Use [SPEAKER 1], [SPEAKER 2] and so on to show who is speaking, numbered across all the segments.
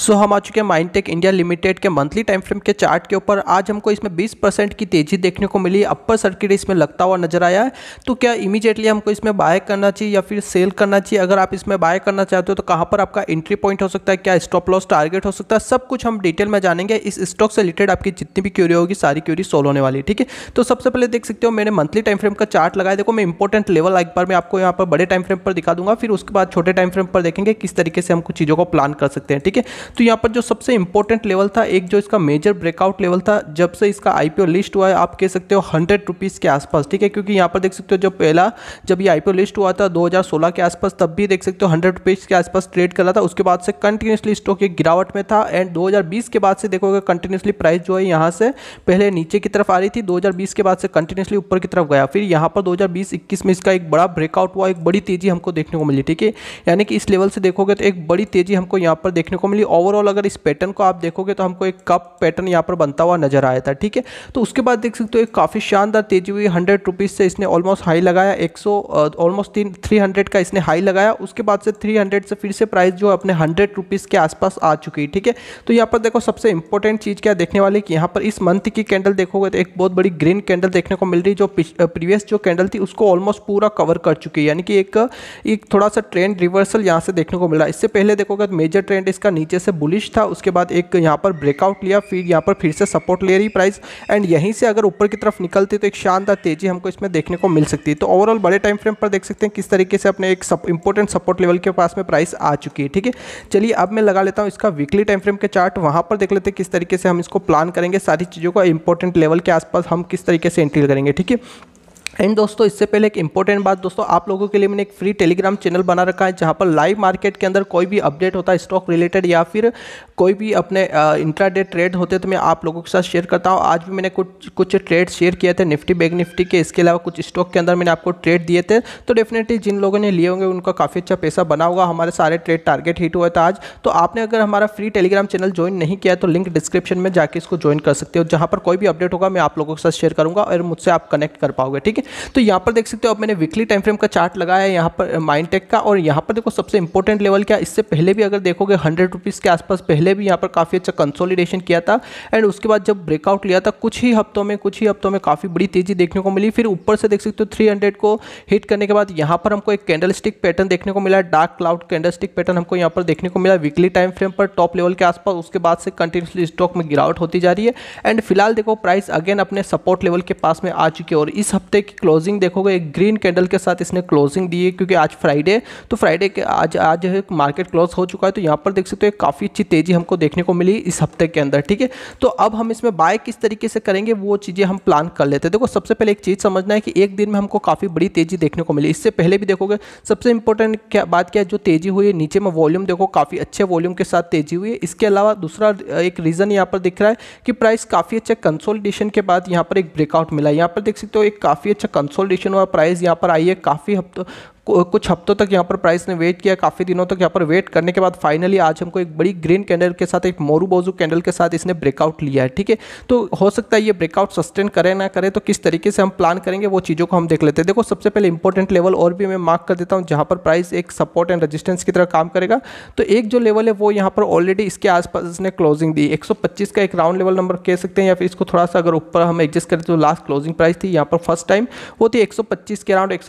[SPEAKER 1] सो so, हम आ चुके हैं माइनटेक इंडिया लिमिटेड के मंथली टाइम फ्रेम के चार्ट के ऊपर आज हमको इसमें 20 परसेंट की तेजी देखने को मिली अपर सर्किट इसमें लगता हुआ नजर आया है तो क्या इमीडिएटली हमको इसमें बाय करना चाहिए या फिर सेल करना चाहिए अगर आप इसमें बाय करना चाहते हो तो कहाँ पर आपका एंट्री पॉइंट हो सकता है क्या स्टॉप लॉस टारगेट हो सकता है सब कुछ हम डिटेल में जानेंगे इस स्टॉक से रिलेटेड आपकी जितनी भी क्यूरी होगी सारी क्यूरी सोल्व होने वाली ठीक है तो सबसे पहले देख सकते हो मैंने मंथली टाइम फ्रेम का चार्ट लगाया देखो मैं इंपॉर्टेंट लेवल एक बार मैं आपको यहाँ पर बड़े टाइम फ्रेम पर दिखा दूंगा फिर उसके बाद छोटे टाइम फ्रेम पर देखेंगे किस तरीके से हम कुछ चीज़ों को प्लान कर सकते हैं ठीक है तो यहाँ पर जो सबसे इंपॉर्टेंट लेवल था एक जो इसका मेजर ब्रेकआउट लेवल था जब से इसका आईपीओ लिस्ट हुआ है आप कह सकते हो हंड्रेड रुपीज़ के आसपास ठीक है क्योंकि यहाँ पर देख सकते हो जो पहला जब ये आईपीओ लिस्ट हुआ था 2016 के आसपास तब भी देख सकते हो हंड्रेड रुपीज़ के आसपास ट्रेड करा था उसके बाद से कंटिन्यूसली स्टॉक एक गिरावट में था एंड दो के बाद से देखोगे कंटिन्यूसली प्राइस जो है यहाँ से पहले नीचे की तरफ आ रही थी 2020 के बाद से कंटिन्यूसली ऊपर की तरफ गया फिर यहाँ पर 2020-21 में इसका एक बड़ा ब्रेकआउट हुआ एक बड़ी तेज़ी हमको देखने को मिली ठीक है यानी कि इस लेवल से देखोगे तो एक बड़ी तेज़ी हमको यहाँ पर देखने को मिली ओवरऑल अगर इस पैटर्न को आप देखोगे तो हमको एक कप पैटर्न यहाँ पर बनता हुआ नजर आया था ठीक है तो उसके बाद देख सकते हो एक काफ़ी शानदार तेजी हुई हंड्रेड रुपीज़ से इसने ऑलमोस्ट हाई लगाया एक ऑलमोस्ट तीन थ्री हंड्रेड का इसने हाई लगाया उसके बाद से थ्री से फिर से प्राइस जो अपने हंड्रेड रुपीज़ के आसपास आ चुकी है ठीक है तो यहाँ पर देखो सबसे इंपॉर्टेंट चीज़ क्या देखने वाली कि यहाँ पर इस मंथ की कैंडल देखोगे तो एक बहुत बड़ी ग्रीन कैंडल देखने को मिल रही जो प्रीवियस जो कैंडल थी उसको ऑलमोस्ट पूरा कवर कर चुकी है यानी कि एक एक थोड़ा सा ट्रेंड रिवर्सल यहाँ से देखने को मिला इससे पहले देखोगे तो मेजर ट्रेंड इसका नीचे से बुलिश था उसके बाद एक यहाँ पर ब्रेकआउट लिया फिर यहाँ पर फिर से सपोर्ट ले रही प्राइस एंड यहीं से अगर ऊपर की तरफ निकलती तो एक शानदार तेजी हमको इसमें देखने को मिल सकती है तो ओवरऑल बड़े टाइम फ्रेम पर देख सकते हैं किस तरीके से अपने एक इंपॉर्टेंट सपोर्ट लेवल के पास में प्राइस आ चुकी है ठीक है चलिए अब मैं लगा लेता हूँ इसका वीकली टाइम फ्रेम के चार्ट वहाँ पर देख लेते हैं किस तरीके से हम इसको प्लान करेंगे सारी चीज़ों को इंपॉर्टेंट लेवल के आसपास हम किस तरीके से एंट्री करेंगे ठीक है एंड दोस्तों इससे पहले एक इंपॉर्टेंट बात दोस्तों आप लोगों के लिए मैंने एक फ्री टेलीग्राम चैनल बना रखा है जहाँ पर लाइव मार्केट के अंदर कोई भी अपडेट होता है स्टॉक रिलेटेड या फिर कोई भी अपने इंट्राडे ट्रेड होते तो मैं आप लोगों के साथ शेयर करता हूँ आज भी मैंने कुछ कुछ ट्रेड शेयर किए थे निफ्टी बैग निफ्टी के इसके अलावा कुछ स्टॉक के अंदर मैंने आपको ट्रेड दिए थे तो डेफिनेटली जिन लोगों ने लिए होंगे उनका काफ़ी अच्छा पैसा बना होगा हमारे सारे ट्रेड टारगेट हिट हुआ था आज तो आपने अगर हमारा फ्री टेलीग्राम चैनल ज्वाइन नहीं किया तो लिंक डिस्क्रिप्शन में जाकर इसको ज्वाइन कर सकते हो जहाँ पर कोई भी अपडेट होगा मैं आप लोगों के साथ शेयर करूँगा और मुझसे आप कनेक्ट कर पाओगे ठीक है तो यहाँ पर देख सकते हो आप मैंने वीकली टाइम फ्रेम का चार्ट लगाया है यहाँ पर माइंडटेक का और यहाँ पर देखो सबसे इंपॉर्टेंट लेवल क्या इससे पहले भी अगर देखोगे हंड्रेड रुपीज़ के आसपास पहले भी यहाँ पर काफ़ी अच्छा कंसोलिडेशन किया था एंड उसके बाद जब ब्रेकआउट लिया था कुछ ही हफ्तों में कुछ ही हफ्तों में काफ़ी बड़ी तेज़ी देखने को मिली फिर ऊपर से देख सकते हो थ्री को हिट करने के बाद यहाँ पर हमको एक कैंडल स्टिक पैटर्न देखने को मिला dark cloud candlestick pattern हमको यहाँ पर देखने को मिला वीकली टाइम फ्रेम पर टॉप लेवल के आसपास उसके बाद से कंटिन्यूसली स्टॉक में गिरावट होती जा रही है एंड फिलहाल देखो प्राइस अगेन अपने सपोर्ट लेवल के पास में आ चुकी है और इस हफ्ते की क्लोजिंग देखोगे एक ग्रीन कैंडल के साथ इसने क्लोजिंग दी है क्योंकि आज फ्राइडे तो फ्राइडे के आज आज मार्केट क्लोज हो चुका है तो यहाँ पर देख सकते हो काफ़ी अच्छी तेज़ी हमको देखने को मिली इस हफ्ते के अंदर ठीक है तो अब हम इसमें बाय किस तरीके से करेंगे वो चीज़ें हम प्लान कर लेते हैं देखो सबसे पहले एक चीज़ समझना है कि एक दिन में हमको काफ़ी बड़ी तेज़ी देखने को मिली इससे पहले भी देखोगे सबसे इंपॉर्टेंट क्या बात क्या है जो तेज़ी हुई है नीचे में वॉल्यूम देखो काफ़ी अच्छे वॉल्यूम के साथ तेज़ी हुई है इसके अलावा दूसरा एक रीज़न यहाँ पर दिख रहा है कि प्राइस काफ़ी अच्छा कंसोलिडेशन के बाद यहाँ पर एक ब्रेकआउट मिला यहाँ पर देख सकते हो एक काफ़ी अच्छा अच्छा कंसोलिडेशन हुआ प्राइस यहाँ पर आई है काफ़ी हफ्तों कुछ हफ्तों तक यहाँ पर प्राइस ने वेट किया काफ़ी दिनों तक यहाँ पर वेट करने के बाद फाइनली आज हमको एक बड़ी ग्रीन कैंडल के साथ एक मोरू बोजू कैंडल के साथ इसने ब्रेकआउट लिया है ठीक है तो हो सकता है ये ब्रेकआउट सस्टेन करे ना करे तो किस तरीके से हम प्लान करेंगे वो चीज़ों को हम देख लेते हैं देखो सबसे पहले इंपॉर्टेंट लेवल और भी मैं मार्क कर देता हूँ जहाँ पर प्राइस एक सपोर्ट एंड रजिस्टेंस की तरह काम करेगा तो एक जो लेवल है वो यहाँ पर ऑलरेडी इसके आसपास इसने क्लोजिंग दी एक का एक राउंड लेवल नंबर कह सकते हैं या फिर इसको थोड़ा सा अगर ऊपर हम एडजस्ट करें तो लास्ट क्लोजिंग प्राइस थी यहाँ पर फर्स्ट टाइम वो थी एक के अराउंड एक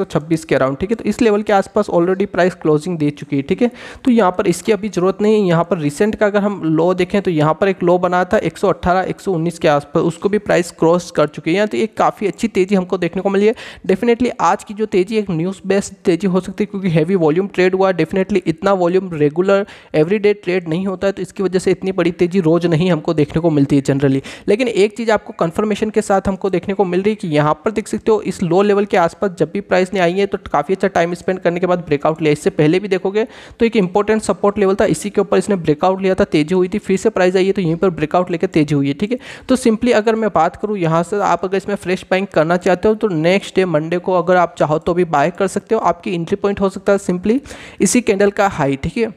[SPEAKER 1] के अराउंड ठीक है तो इसलिए लेवल के आसपास ऑलरेडी प्राइस क्लोजिंग दे चुकी है ठीक है तो यहाँ पर इसकी अभी ज़रूरत नहीं है यहाँ पर रिसेंट का अगर हम लो देखें तो यहाँ पर एक लो बना था 118 119 के आसपास उसको भी प्राइस क्रॉस कर चुकी है यहाँ तो एक काफ़ी अच्छी तेज़ी हमको देखने को मिली है डेफिनेटली आज की जो तेज़ी एक न्यूज़ बेस्ड तेज़ी हो सकती है क्योंकि हैवी वॉल्यूम ट्रेड हुआ डेफिनेटली इतना वॉल्यूम रेगुलर एवरी ट्रेड नहीं होता है तो इसकी वजह से इतनी बड़ी तेज़ी रोज़ नहीं हमको देखने को मिलती है जनरली लेकिन एक चीज़ आपको कन्फर्मेशन के साथ हमको देखने को मिल रही है कि यहाँ पर देख सकते हो इस लो लेवल के आसपास जब भी प्राइस नहीं आई है तो काफ़ी अच्छा टाइम स्पेंड करने के बाद ब्रेकआउट लिया इससे पहले भी देखोगे तो एक इंपॉर्टेंट सपोर्ट लेवल था इसी के ऊपर इसने ब्रेकआउट लिया था तेजी हुई थी फिर से प्राइस आई है तो यहीं पर ब्रेकआउट लेकर तेजी हुई है ठीक है तो सिंपली अगर मैं बात करूँ यहाँ से आप अगर इसमें फ्रेश बाइंग करना चाहते हो तो नेक्स्ट डे मंडे को अगर आप चाहो तो भी बाय कर सकते हो आपकी एंट्री पॉइंट हो सकता है सिंपली इसी कैंडल का हाई ठीक है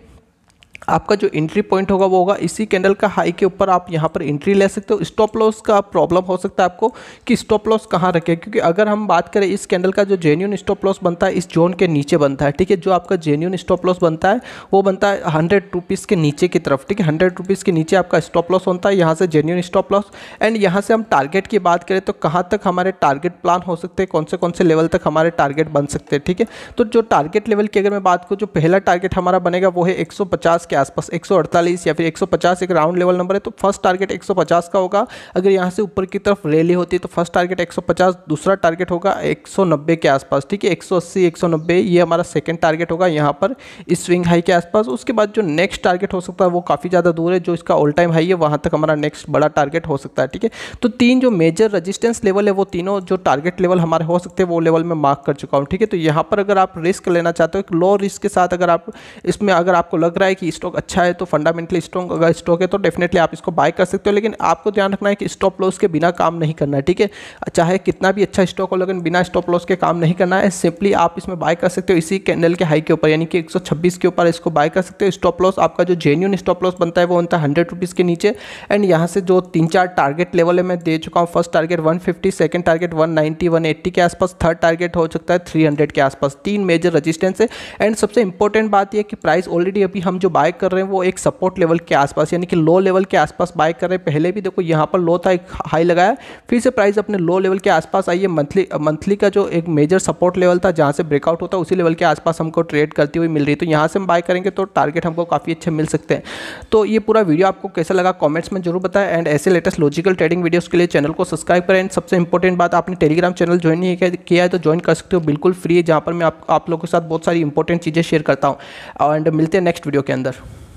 [SPEAKER 1] आपका जो एंट्री पॉइंट होगा वो होगा इसी कैंडल का हाई के ऊपर आप यहाँ पर एंट्री ले सकते हो स्टॉप लॉस का प्रॉब्लम हो सकता है आपको कि स्टॉप लॉस कहाँ रखें क्योंकि अगर हम बात करें इस कैंडल का जो जेन्यून स्टॉप लॉस बनता है इस जोन के नीचे बनता है ठीक है जो आपका जेन्यून स्टॉप लॉस बनता है वो बनता है हंड्रेड रुपीज़ के नीचे की तरफ ठीक है हंड्रेड रुपीज़ के नीचे आपका स्टॉप लॉस होता है यहाँ से जेन्यून स्टॉप लॉस एंड यहाँ से हम टारगेट की बात करें तो कहाँ तक हमारे टारगेट प्लान हो सकते हैं कौन से कौन से लेवल तक हमारे टारगेट बन सकते हैं ठीक है तो जो टारगेट लेवल की अगर मैं बात करूँ जो पहला टारगेट हमारा बनेगा वो है एक के आसपास 148 या फिर 150 एक राउंड लेवल नंबर है तो फर्स्ट टारगेट 150 का होगा अगर यहाँ से ऊपर की तरफ रैली होती है तो फर्स्ट टारगेट 150 दूसरा टारगेट होगा 190 के आसपास ठीक है 180 190 ये हमारा सेकेंड टारगेट होगा यहाँ पर इस स्विंग हाई के आसपास उसके बाद जो नेक्स्ट टारगेट हो सकता है वो काफ़ी ज़्यादा दूर है जो इसका ऑल टाइम हाई है वहाँ तक हमारा नेक्स्ट बड़ा टारगेट हो सकता है ठीक है तो तीन जो मेजर रजिस्टेंस लेवल है वो तीनों जो टारगेट लेवल हमारे हो सकते हैं वो लेवल में मार्क कर चुका हूँ ठीक है तो यहाँ पर अगर आप रिस्क लेना चाहते हो एक लो रिस्क के साथ अगर आप इसमें अगर आपको लग रहा है कि स्टॉक अच्छा है तो फंडामेंटली स्ट्रॉन्ग अगर स्टॉक है तो डेफिनेटली आप इसको बाय कर सकते हो लेकिन आपको ध्यान रखना है कि स्टॉप लॉस के बिना काम नहीं करना है ठीक है चाहे कितना भी अच्छा स्टॉक हो लेकिन बिना स्टॉप लॉस के काम नहीं करना है सिंपली आप इसमें बाय कर सकते हो इसी कैंडल के हाई के ऊपर यानी कि एक के ऊपर इसको बाय कर सकते हो स्टॉप लॉस आपका जो जेन्यून स्टॉप लॉस बनता है वो बनता है हंड्रेड रुपीज़ के नीचे एंड यहाँ से जो तीन चार टारगेट लेवल है मैं दे चुका हूँ first target one second target one 180 के आसपास थर्ड टारगेट हो सकता है थ्री के आसपास तीन मेजर रजिस्टेंस है एंड सबसे इंपॉर्टेंट बात यह कि प्राइस ऑलरेडी अभी हम जो बाय बाय कर रहे हैं वो एक सपोर्ट लेवल के आसपास यानी कि लो लेवल के आसपास बाय कर रहे हैं पहले भी देखो यहाँ पर लो था एक हाई लगाया फिर से प्राइस अपने लो लेवल के आसपास आई है मंथली मंथली का जो एक मेजर सपोर्ट लेवल था जहाँ से ब्रेकआउट होता है उसी लेवल के आसपास हमको ट्रेड करती हुई मिल रही तो यहाँ से हम बाय करेंगे तो टारगेट हमको काफ़ी अच्छे मिल सकते हैं तो ये पूरा वीडियो आपको कैसा लगा कॉमेंट्स में जरूर बताएं एंड ऐसे लेटेस्ट लॉजिकल ट्रेडिंग वीडियोज़ के लिए चैनल को सब्सक्राइब करें एंड सबसे इंपॉर्टेंट बात आपने टेलीग्राम चैनल ज्वाइन नहीं किया है तो ज्वाइन कर सकते हो बिल्कुल फ्री है जहाँ पर मैं आप, आप लोगों के साथ बहुत सारी इंपॉर्टेंट चीज़ें शेयर करता हूँ एंड मिलते हैं नेक्स्ट वीडियो के अंदर out.